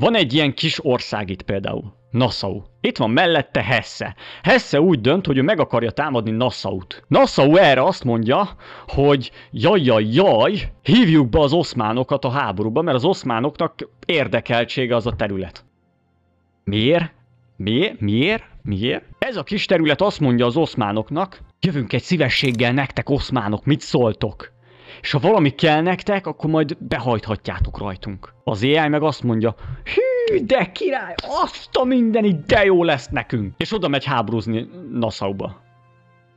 Van egy ilyen kis ország itt például, Nassau. Itt van mellette Hesse. Hesse úgy dönt, hogy ő meg akarja támadni Nassau-t. Nassau erre azt mondja, hogy jaj, jaj, jaj, hívjuk be az oszmánokat a háborúba, mert az oszmánoknak érdekeltsége az a terület. Miért? Miért? Miért? Miért? Ez a kis terület azt mondja az oszmánoknak, jövünk egy szívességgel nektek oszmánok, mit szóltok? és ha valami kell nektek, akkor majd behajthatjátok rajtunk. Az AI meg azt mondja, hű, de király, azt a mindenit, de jó lesz nekünk. És oda megy háborúzni Nassau-ba.